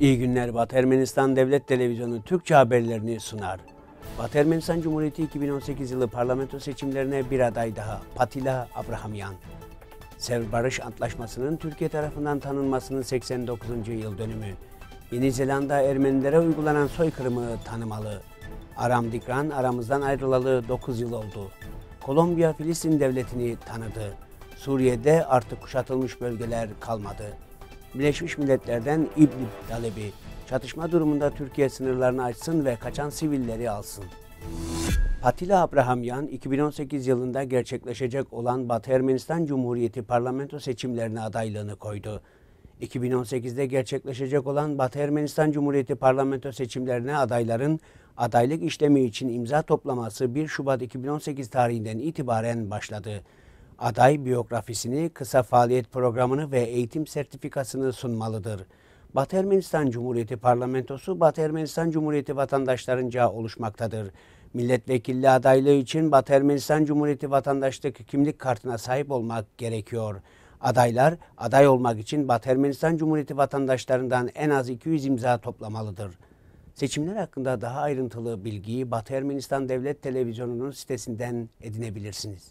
İyi günler Batı Ermenistan Devlet Televizyonu Türkçe haberlerini sunar. Batı Ermenistan Cumhuriyeti 2018 yılı parlamento seçimlerine bir aday daha Patila Abrahamyan. Sev Barış Antlaşması'nın Türkiye tarafından tanınmasının 89. yıl dönümü. Yeni Zelanda Ermenilere uygulanan soykırımı tanımalı. Aram Dikran aramızdan ayrılalı 9 yıl oldu. Kolombiya Filistin devletini tanıdı. Suriye'de artık kuşatılmış bölgeler kalmadı.'' Birleşmiş Milletler'den İdlib talebi. Çatışma durumunda Türkiye sınırlarını açsın ve kaçan sivilleri alsın. Atilla Abrahamyan 2018 yılında gerçekleşecek olan Batı Ermenistan Cumhuriyeti parlamento seçimlerine adaylığını koydu. 2018'de gerçekleşecek olan Batı Ermenistan Cumhuriyeti parlamento seçimlerine adayların adaylık işlemi için imza toplaması 1 Şubat 2018 tarihinden itibaren başladı aday biyografisini, kısa faaliyet programını ve eğitim sertifikasını sunmalıdır. Batı Ermenistan Cumhuriyeti Parlamentosu Batı Ermenistan Cumhuriyeti vatandaşlarınca oluşmaktadır. Milletvekilli adaylığı için Batı Ermenistan Cumhuriyeti vatandaşlık kimlik kartına sahip olmak gerekiyor. Adaylar aday olmak için Batı Ermenistan Cumhuriyeti vatandaşlarından en az 200 imza toplamalıdır. Seçimler hakkında daha ayrıntılı bilgiyi Batı Ermenistan Devlet Televizyonu'nun sitesinden edinebilirsiniz.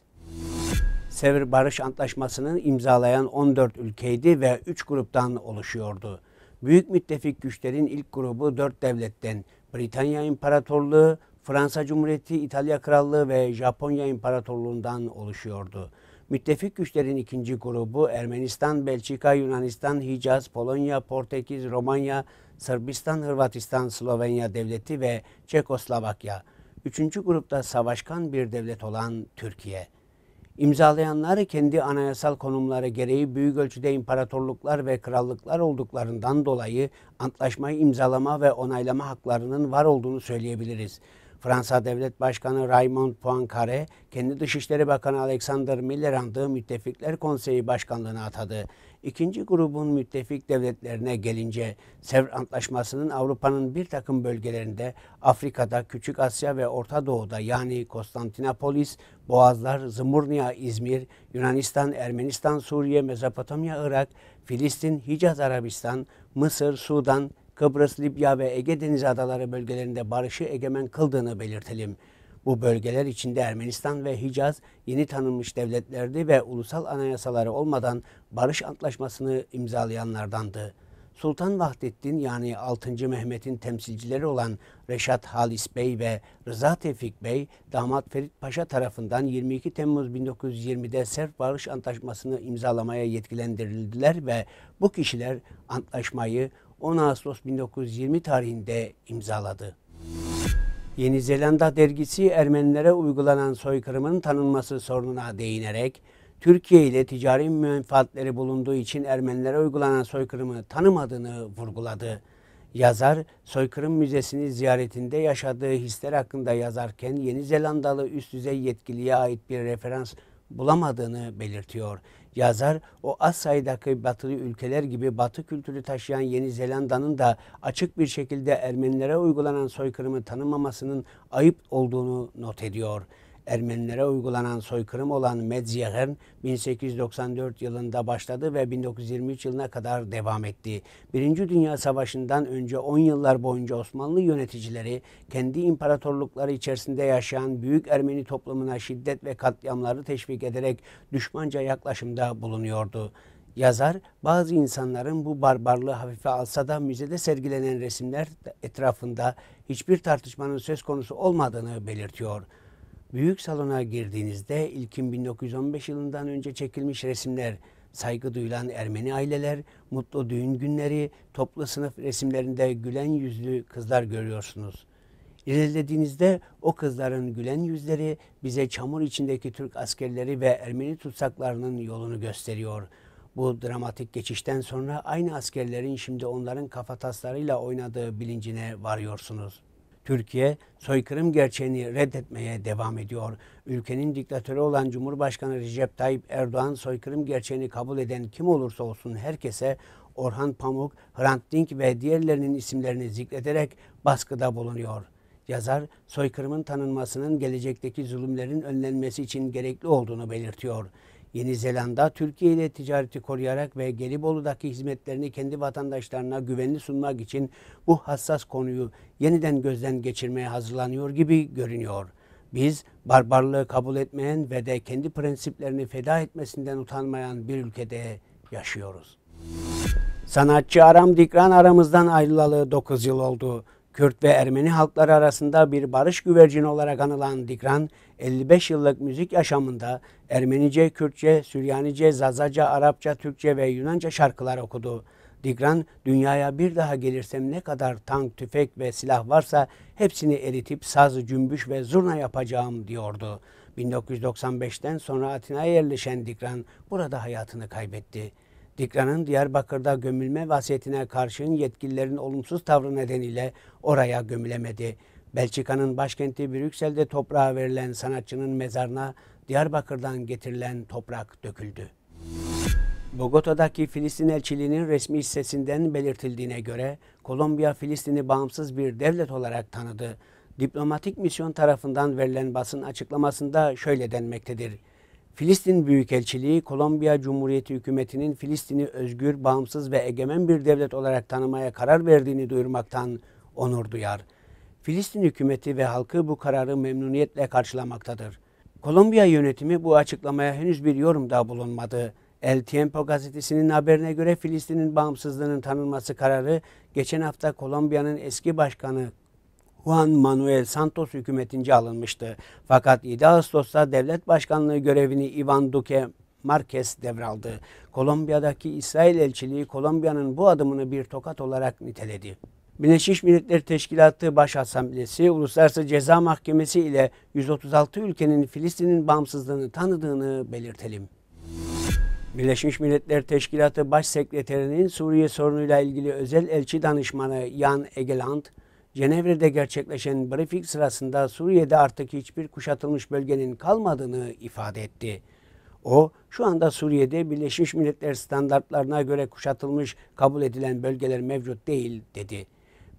Sevr Barış Antlaşmasının imzalayan 14 ülkeydi ve 3 gruptan oluşuyordu. Büyük müttefik güçlerin ilk grubu 4 devletten Britanya İmparatorluğu, Fransa Cumhuriyeti, İtalya Krallığı ve Japonya İmparatorluğundan oluşuyordu. Müttefik güçlerin ikinci grubu Ermenistan, Belçika, Yunanistan, Hicaz, Polonya, Portekiz, Romanya, Sırbistan, Hırvatistan, Slovenya devleti ve Çekoslovakya. Üçüncü grupta savaşkan bir devlet olan Türkiye. İmzalayanlar kendi anayasal konumları gereği büyük ölçüde imparatorluklar ve krallıklar olduklarından dolayı antlaşmayı imzalama ve onaylama haklarının var olduğunu söyleyebiliriz. Fransa Devlet Başkanı Raymond Poincaré, kendi Dışişleri Bakanı Alexander Millerand'ı Müttefikler Konseyi Başkanlığı'na atadı. İkinci grubun müttefik devletlerine gelince Sevr Antlaşması'nın Avrupa'nın bir takım bölgelerinde Afrika'da, Küçük Asya ve Orta Doğu'da yani Konstantinopolis, Boğazlar, Zımurnia, İzmir, Yunanistan, Ermenistan, Suriye, Mezopotamya, Irak, Filistin, Hicaz Arabistan, Mısır, Sudan, Kıbrıs, Libya ve Ege Denizi adaları bölgelerinde barışı egemen kıldığını belirtelim. Bu bölgeler içinde Ermenistan ve Hicaz yeni tanınmış devletlerdi ve ulusal anayasaları olmadan barış antlaşmasını imzalayanlardandı. Sultan Vahdettin yani 6. Mehmet'in temsilcileri olan Reşat Halis Bey ve Rıza Tevfik Bey, damat Ferit Paşa tarafından 22 Temmuz 1920'de Serp Barış Antlaşması'nı imzalamaya yetkilendirildiler ve bu kişiler antlaşmayı 10 Ağustos 1920 tarihinde imzaladı. Yeni Zelanda dergisi Ermenilere uygulanan soykırımın tanınması sorununa değinerek Türkiye ile ticari menfaatleri bulunduğu için Ermenilere uygulanan soykırımı tanımadığını vurguladı. Yazar, soykırım müzesini ziyaretinde yaşadığı hisler hakkında yazarken Yeni Zelandalı üst düzey yetkiliye ait bir referans bulamadığını belirtiyor yazar o az sayıdaki batılı ülkeler gibi batı kültürü taşıyan Yeni Zelanda'nın da açık bir şekilde Ermenilere uygulanan soykırımı tanımamasının ayıp olduğunu not ediyor. Ermenilere uygulanan soykırım olan Medziyah'ın 1894 yılında başladı ve 1923 yılına kadar devam etti. Birinci Dünya Savaşı'ndan önce 10 yıllar boyunca Osmanlı yöneticileri kendi imparatorlukları içerisinde yaşayan büyük Ermeni toplumuna şiddet ve katliamları teşvik ederek düşmanca yaklaşımda bulunuyordu. Yazar bazı insanların bu barbarlığı hafife alsa da müzede sergilenen resimler etrafında hiçbir tartışmanın söz konusu olmadığını belirtiyor. Büyük salona girdiğinizde ilkin 1915 yılından önce çekilmiş resimler, saygı duyulan Ermeni aileler, mutlu düğün günleri, toplu sınıf resimlerinde gülen yüzlü kızlar görüyorsunuz. İlerlediğinizde o kızların gülen yüzleri bize çamur içindeki Türk askerleri ve Ermeni tutsaklarının yolunu gösteriyor. Bu dramatik geçişten sonra aynı askerlerin şimdi onların kafataslarıyla oynadığı bilincine varıyorsunuz. Türkiye soykırım gerçeğini reddetmeye devam ediyor. Ülkenin diktatörü olan Cumhurbaşkanı Recep Tayyip Erdoğan soykırım gerçeğini kabul eden kim olursa olsun herkese Orhan Pamuk, Hrant Dink ve diğerlerinin isimlerini zikrederek baskıda bulunuyor. Yazar soykırımın tanınmasının gelecekteki zulümlerin önlenmesi için gerekli olduğunu belirtiyor. Yeni Zelanda Türkiye ile ticareti koruyarak ve Gelibolu'daki hizmetlerini kendi vatandaşlarına güvenli sunmak için bu hassas konuyu yeniden gözden geçirmeye hazırlanıyor gibi görünüyor. Biz barbarlığı kabul etmeyen ve de kendi prensiplerini feda etmesinden utanmayan bir ülkede yaşıyoruz. Sanatçı Aram Dikran aramızdan ayrılalı 9 yıl oldu. Kürt ve Ermeni halkları arasında bir barış güvercini olarak anılan Dikran, 55 yıllık müzik yaşamında Ermenice, Kürtçe, Süryanice, Zazaca, Arapça, Türkçe ve Yunanca şarkılar okudu. Dikran, dünyaya bir daha gelirsem ne kadar tank, tüfek ve silah varsa hepsini eritip saz, cümbüş ve zurna yapacağım diyordu. 1995'ten sonra Atina'ya yerleşen Dikran burada hayatını kaybetti. Dikran'ın Diyarbakır'da gömülme vasiyetine karşın yetkililerin olumsuz tavrı nedeniyle oraya gömülemedi. Belçika'nın başkenti Brüksel'de toprağa verilen sanatçının mezarına Diyarbakır'dan getirilen toprak döküldü. Bogota'daki Filistin elçiliğinin resmi sitesinden belirtildiğine göre Kolombiya Filistin'i bağımsız bir devlet olarak tanıdı. Diplomatik misyon tarafından verilen basın açıklamasında şöyle denmektedir. Filistin Büyükelçiliği, Kolombiya Cumhuriyeti hükümetinin Filistin'i özgür, bağımsız ve egemen bir devlet olarak tanımaya karar verdiğini duyurmaktan onur duyar. Filistin hükümeti ve halkı bu kararı memnuniyetle karşılamaktadır. Kolombiya yönetimi bu açıklamaya henüz bir yorumda bulunmadı. El Tiempo gazetesinin haberine göre Filistin'in bağımsızlığının tanınması kararı geçen hafta Kolombiya'nın eski başkanı Juan Manuel Santos hükümetince alınmıştı. Fakat 7 Ağustos'ta devlet başkanlığı görevini Ivan Duque Marquez devraldı. Kolombiya'daki İsrail elçiliği Kolombiya'nın bu adımını bir tokat olarak niteledi. Birleşmiş Milletler Teşkilatı Baş Asamblesi, Uluslararası Ceza Mahkemesi ile 136 ülkenin Filistin'in bağımsızlığını tanıdığını belirtelim. Birleşmiş Milletler Teşkilatı baş sekreterinin Suriye sorunuyla ilgili özel elçi danışmanı Jan Egeland, Cenevre'de gerçekleşen briefing sırasında Suriye'de artık hiçbir kuşatılmış bölgenin kalmadığını ifade etti. O, şu anda Suriye'de Birleşmiş Milletler standartlarına göre kuşatılmış kabul edilen bölgeler mevcut değil, dedi.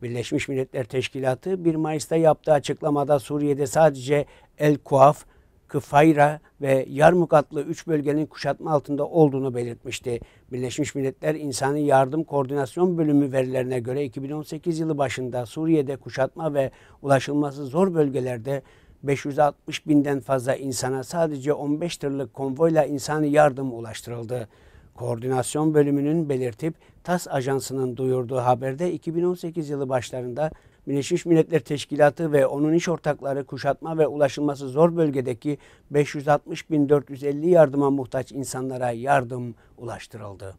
Birleşmiş Milletler Teşkilatı 1 Mayıs'ta yaptığı açıklamada Suriye'de sadece El Kuaf, Kıfayra ve Yarmuk adlı üç bölgenin kuşatma altında olduğunu belirtmişti. Birleşmiş Milletler İnsani Yardım Koordinasyon Bölümü verilerine göre 2018 yılı başında Suriye'de kuşatma ve ulaşılması zor bölgelerde 560 binden fazla insana sadece 15 tırlık konvoyla insani yardım ulaştırıldı. Koordinasyon bölümünün belirtip TAS Ajansı'nın duyurduğu haberde 2018 yılı başlarında Birleşmiş Milletler Teşkilatı ve onun iş ortakları kuşatma ve ulaşılması zor bölgedeki 560.450 yardıma muhtaç insanlara yardım ulaştırıldı.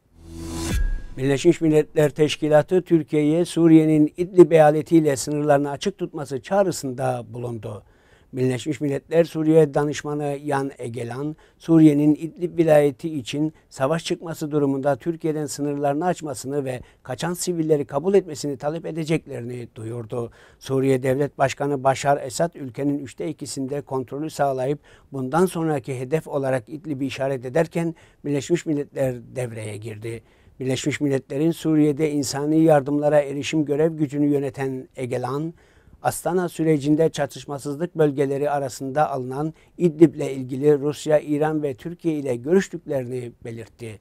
Birleşmiş Milletler Teşkilatı Türkiye'ye Suriye'nin İdlib eyaletiyle sınırlarını açık tutması çağrısında bulundu. Birleşmiş Milletler Suriye Danışmanı Yan Egelan, Suriye'nin İdlib vilayeti için savaş çıkması durumunda Türkiye'den sınırlarını açmasını ve kaçan sivilleri kabul etmesini talep edeceklerini duyurdu. Suriye Devlet Başkanı Başar Esad ülkenin üçte ikisinde kontrolü sağlayıp bundan sonraki hedef olarak İdlib'i işaret ederken Birleşmiş Milletler devreye girdi. Birleşmiş Milletler'in Suriye'de insani yardımlara erişim görev gücünü yöneten Egelan, Astana sürecinde çatışmasızlık bölgeleri arasında alınan İdlib'le ilgili Rusya, İran ve Türkiye ile görüştüklerini belirtti.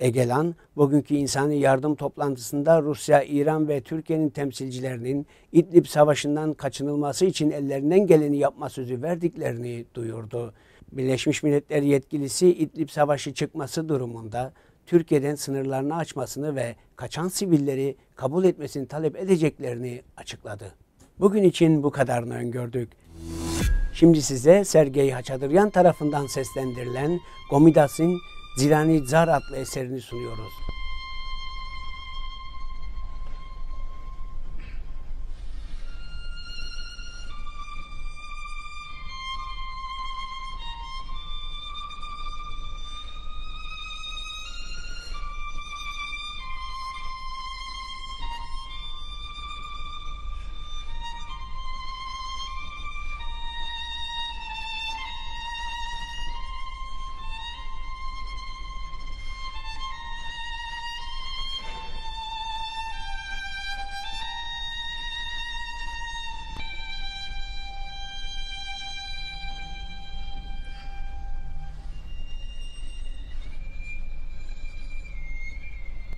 Egelan, bugünkü insani yardım toplantısında Rusya, İran ve Türkiye'nin temsilcilerinin İdlib Savaşı'ndan kaçınılması için ellerinden geleni yapma sözü verdiklerini duyurdu. Birleşmiş Milletler yetkilisi İdlib Savaşı çıkması durumunda Türkiye'den sınırlarını açmasını ve kaçan sivilleri kabul etmesini talep edeceklerini açıkladı. Bugün için bu kadarını öngördük. Şimdi size Sergey Haçadıryan tarafından seslendirilen Gomidas'ın Zirani Zar adlı eserini sunuyoruz.